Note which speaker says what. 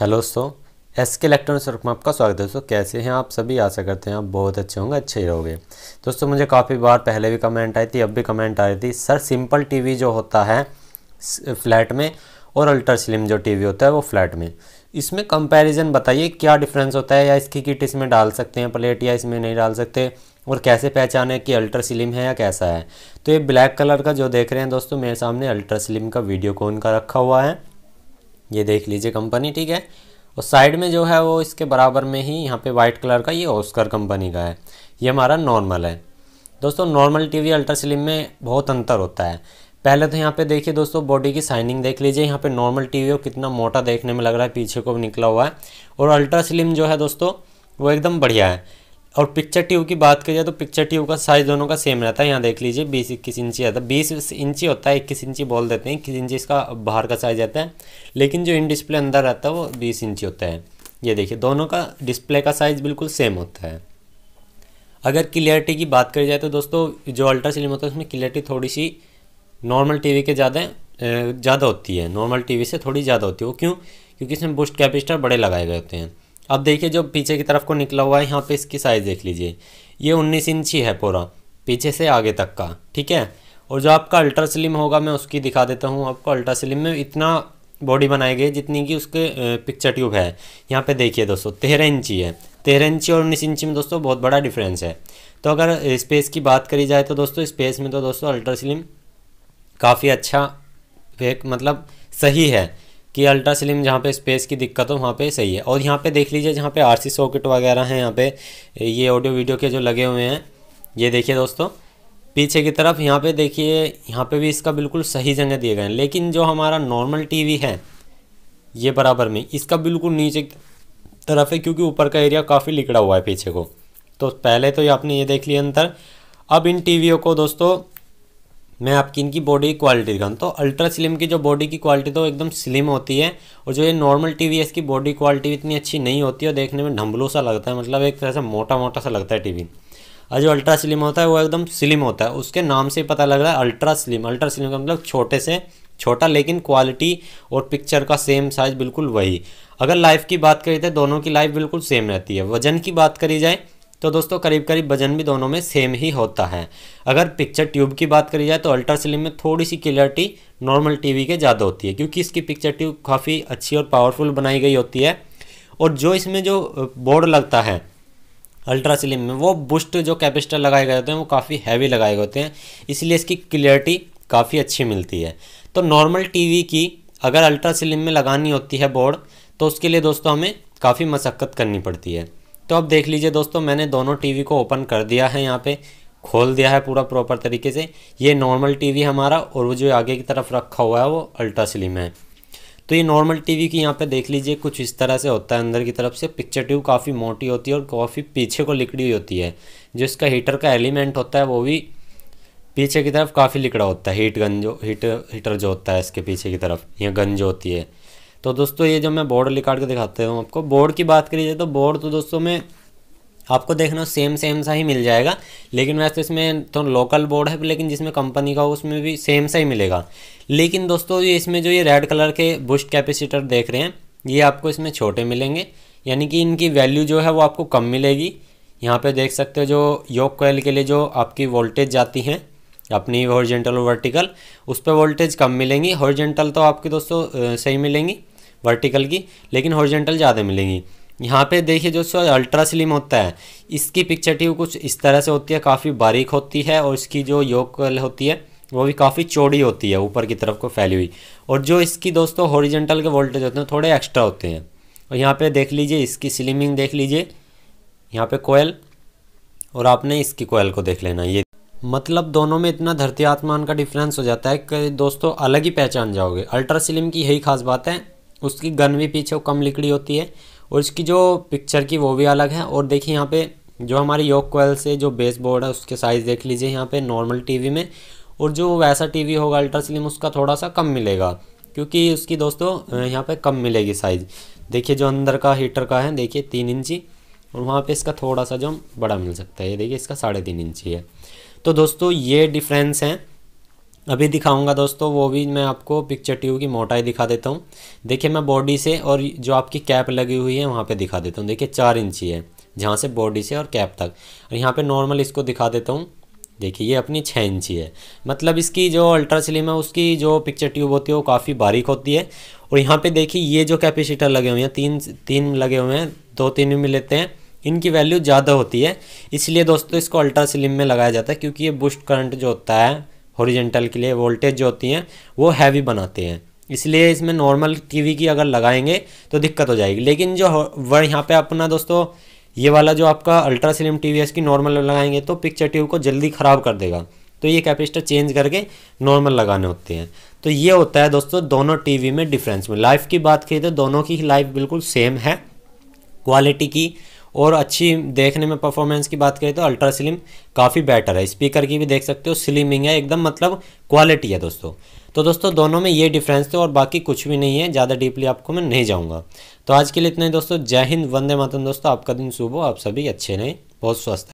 Speaker 1: hello दोस्तों S के electronics work में आपका स्वागत है दोस्तों कैसे हैं आप सभी आशा करते हैं आप बहुत अच्छे होंगे अच्छे ही रहोगे दोस्तों मुझे काफ़ी बार पहले भी कमेंट आई थी अब भी कमेंट आ रही थी सर सिंपल टीवी जो होता है फ्लैट में और अल्ट्रा स्लिम जो टीवी होता है वो फ्लैट में इसमें कंपेरिजन बताइए क्या डिफरेंस होता है या इसकी किट इसमें डाल सकते हैं प्लेट या इसमें नहीं डाल सकते और कैसे पहचाने कि अल्ट्रा स्लिम है या कैसा है तो ये ब्लैक कलर का जो देख रहे हैं दोस्तों मेरे सामने अल्ट्रा स्लिम का वीडियो कॉन का रखा हुआ है ये देख लीजिए कंपनी ठीक है और साइड में जो है वो इसके बराबर में ही यहाँ पे वाइट कलर का ये ओस्कर कंपनी का है ये हमारा नॉर्मल है दोस्तों नॉर्मल टीवी अल्ट्रा स्लिम में बहुत अंतर होता है पहले तो यहाँ पे देखिए दोस्तों बॉडी की साइनिंग देख लीजिए यहाँ पे नॉर्मल टीवी वी कितना मोटा देखने में लग रहा है पीछे को निकला हुआ है और अल्ट्रा स्लिम जो है दोस्तों वो एकदम बढ़िया है और पिक्चर ट्यूब की बात करिए तो पिक्चर ट्यूब का साइज दोनों का सेम रहता है यहाँ देख लीजिए बीस इक्कीस इंची आता है बीस इंची होता है इक्कीस इंची बोल देते हैं इक्कीस इंची इसका बाहर का साइज रहता है लेकिन जो इन डिस्प्ले अंदर रहता है वो बीस इंची होता है ये देखिए दोनों का डिस्प्ले का साइज़ बिल्कुल सेम होता है अगर क्लियरिटी की बात करी जाए तो दोस्तों जो अल्ट्रा सिलिम होता है उसमें क्लियरिटी थोड़ी सी नॉर्मल टीवी के ज़्यादा ज़्यादा होती है नॉर्मल टीवी से थोड़ी ज़्यादा होती है वो क्यों क्योंकि इसमें बूस्ट कैपेसिटर बड़े लगाए गए होते हैं अब देखिए जो पीछे की तरफ को निकला हुआ है यहाँ पे इसकी साइज़ देख लीजिए ये उन्नीस इंच ही है पूरा पीछे से आगे तक का ठीक है और जो आपका अल्ट्रा स्लिम होगा मैं उसकी दिखा देता हूँ आपको अल्ट्रा स्लिम में इतना बॉडी बनाई गई जितनी कि उसके पिक्चर ट्यूब है यहाँ पे देखिए दोस्तों तेरह इंची है तेरह इंची और उन्नीस इंची में दोस्तों बहुत बड़ा डिफरेंस है तो अगर स्पेस की बात करी जाए तो दोस्तों स्पेस में तो दोस्तों अल्ट्रा स्लिम काफ़ी अच्छा फेक मतलब सही है कि अल्ट्रा स्लिम जहाँ पे स्पेस की दिक्कत हो वहाँ पे सही है और यहाँ पे देख लीजिए जहाँ पे आरसी सॉकेट वगैरह हैं यहाँ पे ये ऑडियो वीडियो के जो लगे हुए हैं ये देखिए दोस्तों पीछे की तरफ यहाँ पे देखिए यहाँ पे भी इसका बिल्कुल सही जगह दिए गए हैं लेकिन जो हमारा नॉर्मल टी है ये बराबर में इसका बिल्कुल नीचे तरफ है क्योंकि ऊपर का एरिया काफ़ी लिकड़ा हुआ है पीछे को तो पहले तो आपने ये देख लिया अंतर अब इन टीवीओ को दोस्तों मैं आपकी इनकी बॉडी की क्वालिटी दिखाऊँ तो अल्ट्रा स्लिम की जो बॉडी की क्वालिटी तो एकदम स्लिम होती है और जो ये नॉर्मल वी है इसकी बॉडी क्वालिटी इतनी अच्छी नहीं होती है और देखने में ढम्बलू सा लगता है मतलब एक तरह से मोटा मोटा सा लगता है वी और जो अल्ट्रा स्लिम होता है वो एकदम स्लिम होता है उसके नाम से ही पता लग रहा है अल्ट्रा स्लिम अल्ट्रा स्लिम का मतलब छोटे से छोटा लेकिन क्वालिटी और पिक्चर का सेम साइज़ बिल्कुल वही अगर लाइफ की बात करी तो दोनों की लाइफ बिल्कुल सेम रहती है वजन की बात करी जाए तो दोस्तों करीब करीब वजन भी दोनों में सेम ही होता है अगर पिक्चर ट्यूब की बात करी जाए तो अल्ट्रा स्लिम में थोड़ी सी क्लियरिटी नॉर्मल टीवी के ज़्यादा होती है क्योंकि इसकी पिक्चर ट्यूब काफ़ी अच्छी और पावरफुल बनाई गई होती है और जो इसमें जो बोर्ड लगता है अल्ट्रा स्लिम में वो बुस्ट जो कैपेसिटर लगाए गए होते हैं वो काफ़ी हैवी लगाए गए होते हैं इसलिए इसकी क्लियरिटी काफ़ी अच्छी मिलती है तो नॉर्मल टीवी की अगर अल्ट्रा स्लिम में लगानी होती है बोर्ड तो उसके लिए दोस्तों हमें काफ़ी मशक्क़त करनी पड़ती है तो अब देख लीजिए दोस्तों मैंने दोनों टीवी को ओपन कर दिया है यहाँ पे खोल दिया है पूरा प्रॉपर तरीके से ये नॉर्मल टीवी हमारा और वो जो आगे की तरफ रखा हुआ है वो अल्ट्रा स्लिम है तो ये नॉर्मल टीवी की यहाँ पे देख लीजिए कुछ इस तरह से होता है अंदर की तरफ से पिक्चर ट्यूब काफ़ी मोटी होती है और काफ़ी पीछे को लिकड़ी हुई होती है जो इसका हीटर का एलिमेंट होता है वो भी पीछे की तरफ काफ़ी लिकड़ा होता है हीट गन जो हीटर हीटर जो होता है इसके पीछे की तरफ या गन जो होती है तो दोस्तों ये जो मैं बोर्ड निकाल के दिखाते हूँ आपको बोर्ड की बात करी जाए तो बोर्ड तो दोस्तों में आपको देखना सेम सेम सा ही मिल जाएगा लेकिन वैसे इसमें तो लोकल बोर्ड है लेकिन जिसमें कंपनी का हो उसमें भी सेम सा ही मिलेगा लेकिन दोस्तों ये इसमें जो ये रेड कलर के बुस्ट कैपेसिटर देख रहे हैं ये आपको इसमें छोटे मिलेंगे यानी कि इनकी वैल्यू जो है वो आपको कम मिलेगी यहाँ पे देख सकते हो जो योग कोयल के लिए जो आपकी वोल्टेज जाती हैं अपनी हॉर्जेंटल और वर्टिकल उस पर वोल्टेज कम मिलेंगी हॉर्जेंटल तो आपकी दोस्तों सही मिलेंगी वर्टिकल की लेकिन हॉरिजेंटल ज़्यादा मिलेंगी यहाँ पे देखिए जो सो अल्ट्रा स्लिम होता है इसकी पिक्चर ट्यूब कुछ इस तरह से होती है काफ़ी बारीक होती है और इसकी जो योकल होती है वो भी काफ़ी चौड़ी होती है ऊपर की तरफ को फैली हुई और जो इसकी दोस्तों हॉरिजेंटल के वोल्टेज होते हैं थोड़े एक्स्ट्रा होते हैं और यहाँ पर देख लीजिए इसकी स्लिमिंग देख लीजिए यहाँ पर कोयल और आपने इसकी कोयल को देख लेना ये मतलब दोनों में इतना धरती आत्मान का डिफरेंस हो जाता है कि दोस्तों अलग ही पहचान जाओगे अल्ट्रा स्लिम की यही खास बात है उसकी गन भी पीछे कम लिकड़ी होती है और इसकी जो पिक्चर की वो भी अलग है और देखिए यहाँ पे जो हमारी योग कोयल से जो बेस बोर्ड है उसके साइज़ देख लीजिए यहाँ पे नॉर्मल टीवी में और जो वैसा टीवी होगा अल्ट्रा स्लिम उसका थोड़ा सा कम मिलेगा क्योंकि उसकी दोस्तों यहाँ पे कम मिलेगी साइज़ देखिए जो अंदर का हीटर का है देखिए तीन इंची और वहाँ पर इसका थोड़ा सा जो बड़ा मिल सकता है ये देखिए इसका साढ़े तीन इंची है तो दोस्तों ये डिफ्रेंस हैं अभी दिखाऊंगा दोस्तों वो भी मैं आपको पिक्चर ट्यूब की मोटाई दिखा देता हूँ देखिए मैं बॉडी से और जो आपकी कैप लगी हुई है वहाँ पे दिखा देता हूँ देखिए चार इंची है जहाँ से बॉडी से और कैप तक और यहाँ पे नॉर्मल इसको दिखा देता हूँ देखिए ये अपनी छः इंची है मतलब इसकी जो अल्ट्रा स्लिम है उसकी जो पिक्चर ट्यूब होती है वो काफ़ी बारीक होती है और यहाँ पर देखिए ये जो कैपेसिटर लगे हुए हैं तीन तीन लगे हुए हैं दो तीन में लेते हैं इनकी वैल्यू ज़्यादा होती है इसलिए दोस्तों इसको अल्ट्रा स्लिम में लगाया जाता है क्योंकि ये बुस्ट करंट जो होता है हॉरिजेंटल के लिए वोल्टेज जो होती हैं वो हैवी बनाते हैं इसलिए इसमें नॉर्मल टीवी की अगर लगाएंगे तो दिक्कत हो जाएगी लेकिन जो वह यहाँ पे अपना दोस्तों ये वाला जो आपका अल्ट्रा स्लिम टी की नॉर्मल लगाएंगे तो पिक्चर ट्यूब को जल्दी ख़राब कर देगा तो ये कैपेसिटर चेंज करके नॉर्मल लगाने होते हैं तो ये होता है दोस्तों दोनों टीवी में डिफरेंस में लाइफ की बात की तो दोनों की लाइफ बिल्कुल सेम है क्वालिटी की और अच्छी देखने में परफॉर्मेंस की बात करें तो अल्ट्रा स्लिम काफ़ी बेटर है स्पीकर की भी देख सकते हो स्लिमिंग है एकदम मतलब क्वालिटी है दोस्तों तो दोस्तों दोनों में ये डिफरेंस थे और बाकी कुछ भी नहीं है ज़्यादा डीपली आपको मैं नहीं जाऊँगा तो आज के लिए इतना ही दोस्तों जय हिंद वंदे मातम दोस्तों आपका दिन शुभ हो आप सभी अच्छे रहें बहुत स्वस्थ